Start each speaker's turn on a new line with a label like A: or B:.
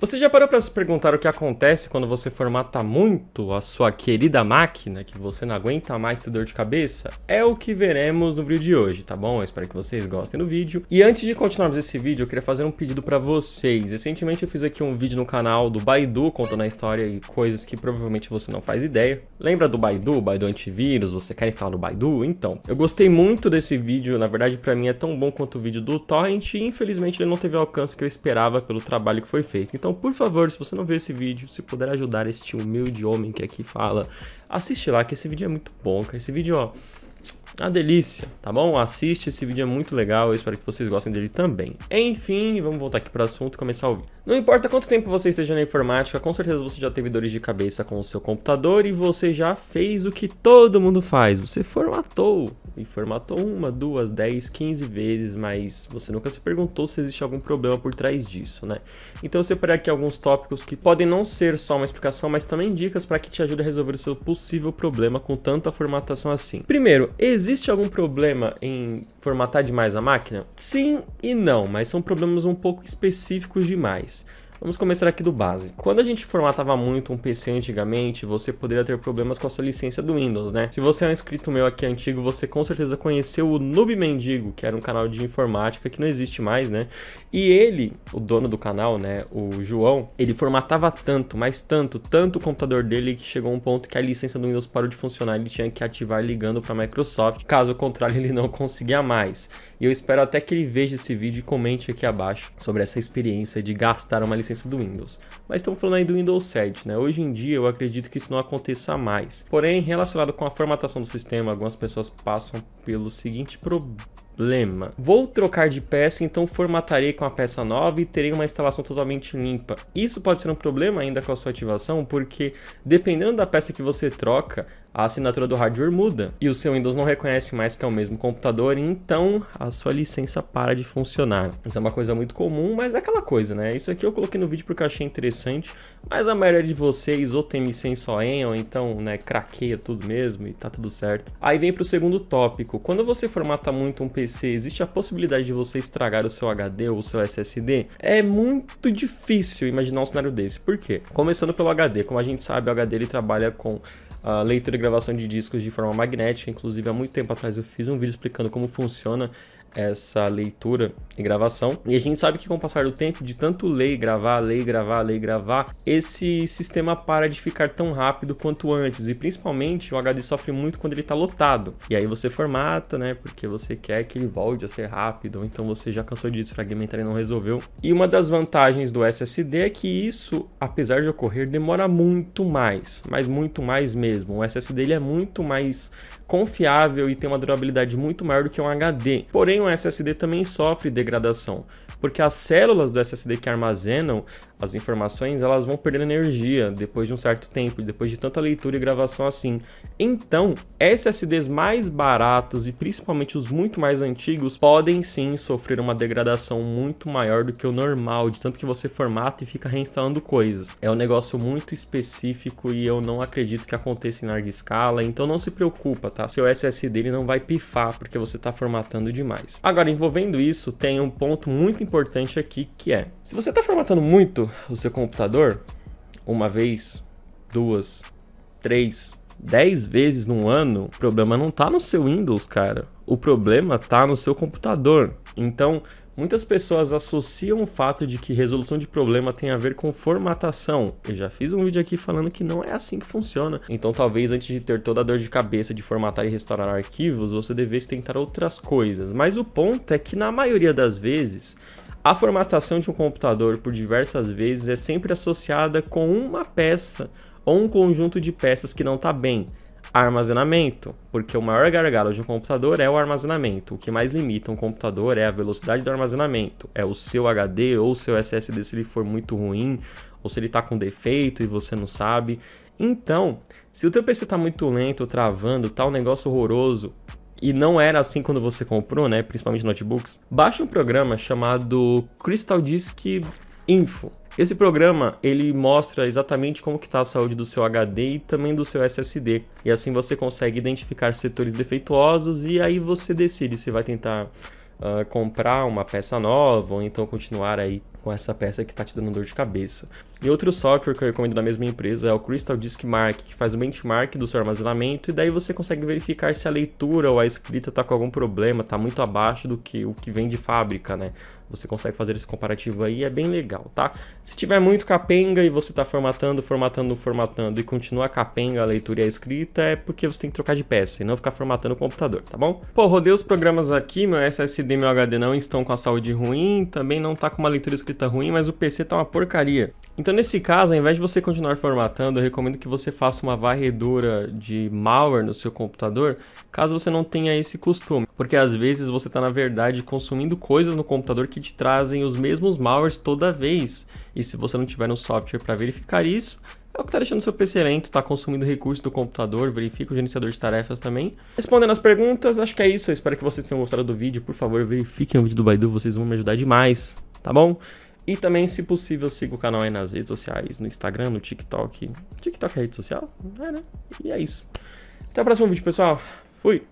A: Você já parou para se perguntar o que acontece quando você formata muito a sua querida máquina, que você não aguenta mais ter dor de cabeça? É o que veremos no vídeo de hoje, tá bom? Eu espero que vocês gostem do vídeo. E antes de continuarmos esse vídeo, eu queria fazer um pedido para vocês. Recentemente eu fiz aqui um vídeo no canal do Baidu, contando a história e coisas que provavelmente você não faz ideia. Lembra do Baidu, Baidu Antivírus? Você quer instalar o Baidu? Então, eu gostei muito desse vídeo, na verdade para mim é tão bom quanto o vídeo do Torrent, e infelizmente ele não teve o alcance que eu esperava pelo trabalho que foi feito. Então então, por favor, se você não viu esse vídeo, se puder ajudar este humilde homem que aqui fala, assiste lá, que esse vídeo é muito bom, cara. Esse vídeo, ó, uma delícia, tá bom? Assiste, esse vídeo é muito legal, eu espero que vocês gostem dele também. Enfim, vamos voltar aqui para o assunto e começar o vídeo. Não importa quanto tempo você esteja na informática, com certeza você já teve dores de cabeça com o seu computador e você já fez o que todo mundo faz, você formatou. E formatou uma, duas, dez, quinze vezes, mas você nunca se perguntou se existe algum problema por trás disso, né? Então eu separei aqui alguns tópicos que podem não ser só uma explicação, mas também dicas para que te ajude a resolver o seu possível problema com tanta formatação assim. Primeiro, existe Existe algum problema em formatar demais a máquina? Sim e não, mas são problemas um pouco específicos demais. Vamos começar aqui do base. Quando a gente formatava muito um PC antigamente, você poderia ter problemas com a sua licença do Windows, né? Se você é um inscrito meu aqui antigo, você com certeza conheceu o Noob Mendigo, que era um canal de informática que não existe mais, né? E ele, o dono do canal, né, o João, ele formatava tanto, mas tanto, tanto o computador dele que chegou um ponto que a licença do Windows parou de funcionar, ele tinha que ativar ligando para a Microsoft. Caso contrário, ele não conseguia mais. E eu espero até que ele veja esse vídeo e comente aqui abaixo sobre essa experiência de gastar uma licença licença do Windows. Mas estamos falando aí do Windows 7, né? Hoje em dia eu acredito que isso não aconteça mais. Porém, relacionado com a formatação do sistema, algumas pessoas passam pelo seguinte problema. Vou trocar de peça, então formatarei com a peça nova e terei uma instalação totalmente limpa. Isso pode ser um problema ainda com a sua ativação, porque dependendo da peça que você troca, a assinatura do hardware muda e o seu Windows não reconhece mais que é o mesmo computador, então a sua licença para de funcionar. Isso é uma coisa muito comum, mas é aquela coisa, né? Isso aqui eu coloquei no vídeo porque eu achei interessante, mas a maioria de vocês ou tem licença OEM ou então, né, craqueia tudo mesmo e tá tudo certo. Aí vem para o segundo tópico. Quando você formata muito um PC, existe a possibilidade de você estragar o seu HD ou o seu SSD? É muito difícil imaginar um cenário desse. Por quê? Começando pelo HD, como a gente sabe, o HD ele trabalha com a leitura e gravação de discos de forma magnética. Inclusive, há muito tempo atrás eu fiz um vídeo explicando como funciona essa leitura e gravação. E a gente sabe que com o passar do tempo, de tanto ler e gravar, ler e gravar, ler e gravar, esse sistema para de ficar tão rápido quanto antes. E principalmente o HD sofre muito quando ele está lotado. E aí você formata, né? Porque você quer que ele volte a ser rápido, ou então você já cansou de desfragmentar e não resolveu. E uma das vantagens do SSD é que isso, apesar de ocorrer, demora muito mais, mas muito mais mesmo. O SSD ele é muito mais confiável e tem uma durabilidade muito maior do que um HD. Porém, tem um SSD também sofre degradação, porque as células do SSD que armazenam as informações elas vão perdendo energia depois de um certo tempo, depois de tanta leitura e gravação assim. Então, SSDs mais baratos e principalmente os muito mais antigos podem sim sofrer uma degradação muito maior do que o normal, de tanto que você formata e fica reinstalando coisas. É um negócio muito específico e eu não acredito que aconteça em larga escala, então não se preocupa, tá? Seu SSD ele não vai pifar porque você está formatando demais. Agora, envolvendo isso, tem um ponto muito importante aqui que é: se você está formatando muito, o seu computador uma vez, duas, três, dez vezes num ano, o problema não tá no seu Windows, cara. O problema tá no seu computador. Então, Muitas pessoas associam o fato de que resolução de problema tem a ver com formatação. Eu já fiz um vídeo aqui falando que não é assim que funciona. Então, talvez antes de ter toda a dor de cabeça de formatar e restaurar arquivos, você devesse tentar outras coisas. Mas o ponto é que, na maioria das vezes, a formatação de um computador por diversas vezes é sempre associada com uma peça ou um conjunto de peças que não está bem. Armazenamento, porque o maior gargalo de um computador é o armazenamento. O que mais limita um computador é a velocidade do armazenamento, é o seu HD ou o seu SSD se ele for muito ruim, ou se ele está com defeito e você não sabe. Então, se o teu PC está muito lento, travando, tá um negócio horroroso, e não era assim quando você comprou, né, principalmente notebooks, baixa um programa chamado Crystal Disk Info. Esse programa, ele mostra exatamente como está a saúde do seu HD e também do seu SSD. E assim você consegue identificar setores defeituosos e aí você decide se vai tentar uh, comprar uma peça nova ou então continuar aí com essa peça que está te dando dor de cabeça. E outro software que eu recomendo da mesma empresa é o Crystal Disk Mark, que faz o benchmark do seu armazenamento e daí você consegue verificar se a leitura ou a escrita está com algum problema, está muito abaixo do que o que vem de fábrica, né? Você consegue fazer esse comparativo aí, é bem legal, tá? Se tiver muito capenga e você está formatando, formatando, formatando e continua capenga a leitura e a escrita, é porque você tem que trocar de peça e não ficar formatando o computador, tá bom? Pô, rodei os programas aqui, meu SSD e meu HD não estão com a saúde ruim, também não está com uma leitura escrita escrita tá ruim, mas o PC tá uma porcaria. Então, nesse caso, ao invés de você continuar formatando, eu recomendo que você faça uma varredura de malware no seu computador, caso você não tenha esse costume. Porque às vezes você está, na verdade, consumindo coisas no computador que te trazem os mesmos malwares toda vez. E se você não tiver um software para verificar isso, é o que está deixando seu PC lento, está consumindo recursos do computador, verifica o gerenciador de tarefas também. Respondendo as perguntas, acho que é isso. Eu espero que vocês tenham gostado do vídeo. Por favor, verifiquem o vídeo do Baidu, vocês vão me ajudar demais tá bom? E também, se possível, siga o canal aí nas redes sociais, no Instagram, no TikTok. TikTok é rede social? É, né? E é isso. Até o próximo vídeo, pessoal. Fui!